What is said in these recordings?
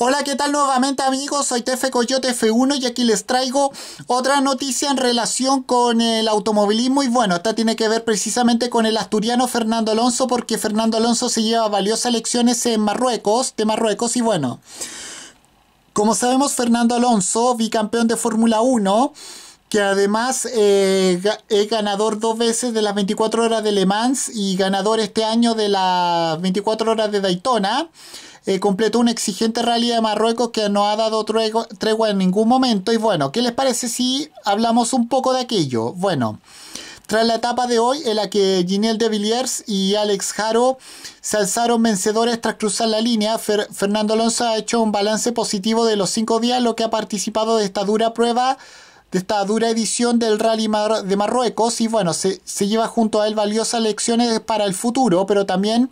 Hola, ¿qué tal nuevamente amigos? Soy Tefe Coyote F1 y aquí les traigo otra noticia en relación con el automovilismo y bueno, esta tiene que ver precisamente con el asturiano Fernando Alonso porque Fernando Alonso se lleva valiosas elecciones en Marruecos, de Marruecos y bueno, como sabemos Fernando Alonso, bicampeón de Fórmula 1, que además eh, es ganador dos veces de las 24 horas de Le Mans y ganador este año de las 24 horas de Daytona. Eh, completó una exigente rally de Marruecos que no ha dado tregua, en ningún momento. Y bueno, ¿qué les parece si hablamos un poco de aquello? Bueno, tras la etapa de hoy en la que Ginel de Villiers y Alex Jaro se alzaron vencedores tras cruzar la línea, Fernando Alonso ha hecho un balance positivo de los cinco días, lo que ha participado de esta dura prueba de esta dura edición del Rally de Marruecos y bueno, se, lleva junto a él valiosas lecciones para el futuro, pero también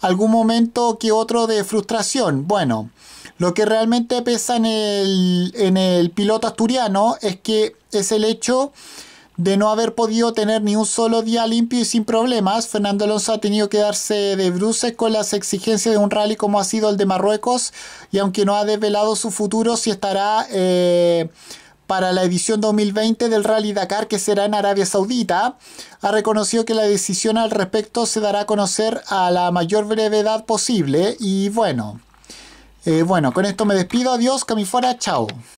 algún momento que otro de frustración. Bueno, lo que realmente pesa en el, en el piloto asturiano es que es el hecho de no haber podido tener ni un solo día limpio y sin problemas, Fernando Alonso ha tenido que darse de bruces con las exigencias de un rally como ha sido el de Marruecos y aunque no ha desvelado su futuro, si estará eh, para la edición 2020 del Rally Dakar que será en Arabia Saudita, ha reconocido que la decisión al respecto se dará a conocer a la mayor brevedad posible y bueno, eh, bueno, con esto me despido, adiós, Camifora, chao.